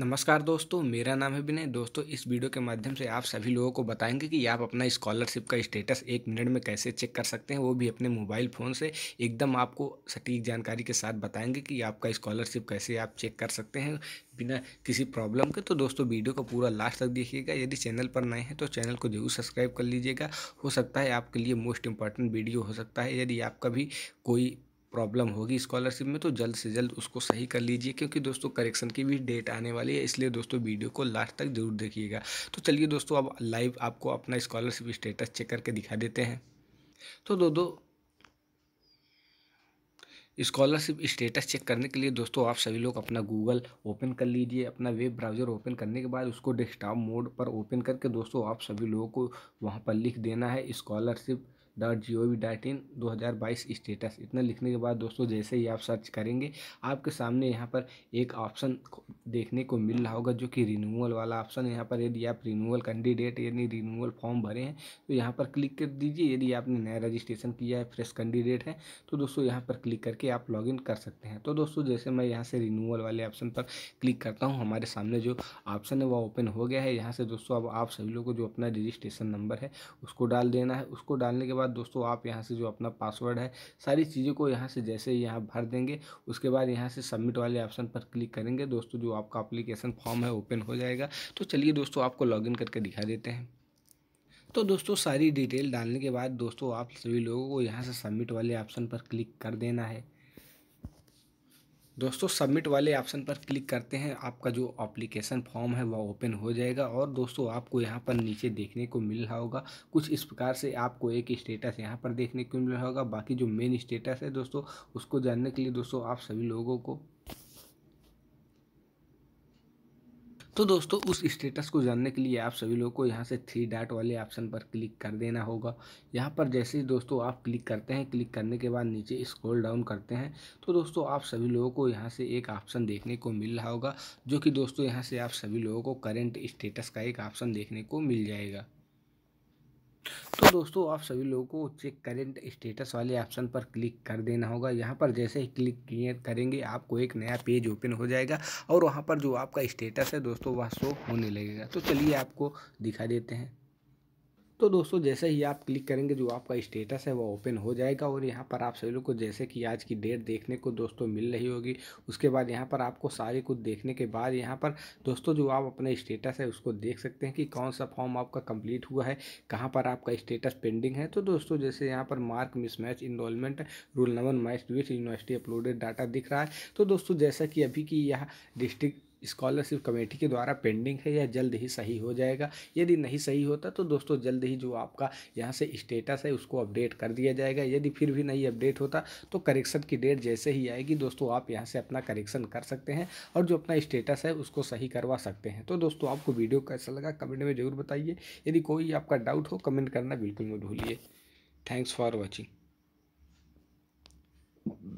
नमस्कार दोस्तों मेरा नाम है विनय दोस्तों इस वीडियो के माध्यम से आप सभी लोगों को बताएंगे कि आप अपना स्कॉलरशिप का स्टेटस एक मिनट में कैसे चेक कर सकते हैं वो भी अपने मोबाइल फ़ोन से एकदम आपको सटीक जानकारी के साथ बताएंगे कि आपका स्कॉलरशिप कैसे आप चेक कर सकते हैं बिना किसी प्रॉब्लम के तो दोस्तों वीडियो को पूरा लास्ट तक देखिएगा यदि चैनल पर नए हैं तो चैनल को जरूर सब्सक्राइब कर लीजिएगा हो सकता है आपके लिए मोस्ट इंपॉर्टेंट वीडियो हो सकता है यदि आपका भी कोई प्रॉब्लम होगी स्कॉलरशिप में तो जल्द से जल्द उसको सही कर लीजिए क्योंकि दोस्तों करेक्शन की भी डेट आने वाली है इसलिए दोस्तों वीडियो को लास्ट तक जरूर देखिएगा तो चलिए दोस्तों अब लाइव आपको अपना स्कॉलरशिप स्टेटस चेक करके दिखा देते हैं तो दो दो स्कॉलरशिप स्टेटस चेक करने के लिए दोस्तों आप सभी लोग अपना गूगल ओपन कर लीजिए अपना वेब ब्राउज़र ओपन करने के बाद उसको डेस्कटॉप मोड पर ओपन करके दोस्तों आप सभी लोगों को वहाँ पर लिख देना है scholarship dot G O V dot in दो हज़ार बाईस स्टेटस इतना लिखने के बाद दोस्तों जैसे ही आप सर्च करेंगे आपके सामने यहाँ पर एक ऑप्शन देखने को मिल रहा होगा जो कि रिन्यूअल वाला ऑप्शन है यहाँ पर यदि आप रिन्यूअल कैंडिडेट यानी रिन्यूअल फॉर्म भरे हैं तो यहाँ पर क्लिक कर दीजिए यदि आपने नया रजिस्ट्रेशन किया है फ्रेश कैंडिडेट है तो दोस्तों यहाँ पर क्लिक करके आप लॉग इन कर सकते हैं तो दोस्तों जैसे मैं यहाँ से रिन्यूअल वाले ऑप्शन पर क्लिक करता हूँ हमारे सामने जो ऑप्शन है वह ओपन हो गया है यहाँ से दोस्तों अब आप सभी लोग को जो अपना रजिस्ट्रेशन नंबर है उसको डाल देना है उसको डालने के बाद बाद दोस्तों आप यहाँ से जो अपना पासवर्ड है सारी चीज़ों को यहाँ से जैसे ही यहाँ भर देंगे उसके बाद यहाँ से सबमिट वाले ऑप्शन पर क्लिक करेंगे दोस्तों जो आपका अप्लीकेशन फॉर्म है ओपन हो जाएगा तो चलिए दोस्तों आपको इन करके दिखा देते हैं तो दोस्तों सारी डिटेल डालने के बाद दोस्तों आप सभी लोगों को यहाँ से सबमिट वाले ऑप्शन पर क्लिक कर देना है दोस्तों सबमिट वाले ऑप्शन पर क्लिक करते हैं आपका जो अप्लीकेशन फॉर्म है वह ओपन हो जाएगा और दोस्तों आपको यहाँ पर नीचे देखने को मिल रहा होगा कुछ इस प्रकार से आपको एक स्टेटस यहाँ पर देखने को मिल रहा होगा बाकी जो मेन स्टेटस है दोस्तों उसको जानने के लिए दोस्तों आप सभी लोगों को तो दोस्तों उस स्टेटस को जानने के लिए आप सभी लोगों को यहाँ से थ्री डाट वाले ऑप्शन पर क्लिक कर देना होगा यहाँ पर जैसे ही दोस्तों आप क्लिक करते हैं क्लिक करने के बाद नीचे स्क्रॉल डाउन करते हैं तो दोस्तों आप सभी लोगों को यहाँ से एक ऑप्शन देखने को मिल रहा होगा जो कि दोस्तों यहाँ से आप सभी लोगों को करेंट स्टेटस का एक ऑप्शन देखने को मिल जाएगा तो दोस्तों आप सभी लोगों को चेक करेंट स्टेटस वाले ऑप्शन पर क्लिक कर देना होगा यहाँ पर जैसे ही क्लिक करेंगे आपको एक नया पेज ओपन हो जाएगा और वहाँ पर जो आपका स्टेटस है दोस्तों वह शो होने लगेगा तो चलिए आपको दिखा देते हैं तो दोस्तों जैसे ही आप क्लिक करेंगे जो आपका स्टेटस है वो ओपन हो जाएगा और यहाँ पर आप सभी लोग को जैसे कि आज की डेट देखने को दोस्तों मिल रही होगी उसके बाद यहाँ पर आपको सारे कुछ देखने के बाद यहाँ पर दोस्तों जो आप अपना स्टेटस है उसको देख सकते हैं कि कौन सा फॉर्म आपका कंप्लीट हुआ है कहाँ पर आपका स्टेटस पेंडिंग है तो दोस्तों जैसे यहाँ पर mark mismatch enrolment roll number match with university uploaded data दिख रहा है तो दोस्तों जैसा कि अभी की यह डिस्ट्रिक्ट स्कॉलरशिप कमेटी के द्वारा पेंडिंग है यह जल्द ही सही हो जाएगा यदि नहीं सही होता तो दोस्तों जल्द ही जो आपका यहाँ से स्टेटस है उसको अपडेट कर दिया जाएगा यदि फिर भी नहीं अपडेट होता तो करेक्शन की डेट जैसे ही आएगी दोस्तों आप यहाँ से अपना करेक्शन कर सकते हैं और जो अपना स्टेटस है उसको सही करवा सकते हैं तो दोस्तों आपको वीडियो कैसा लगा कमेंट में ज़रूर बताइए यदि कोई आपका डाउट हो कमेंट करना बिल्कुल मत भूलिए थैंक्स फॉर वॉचिंग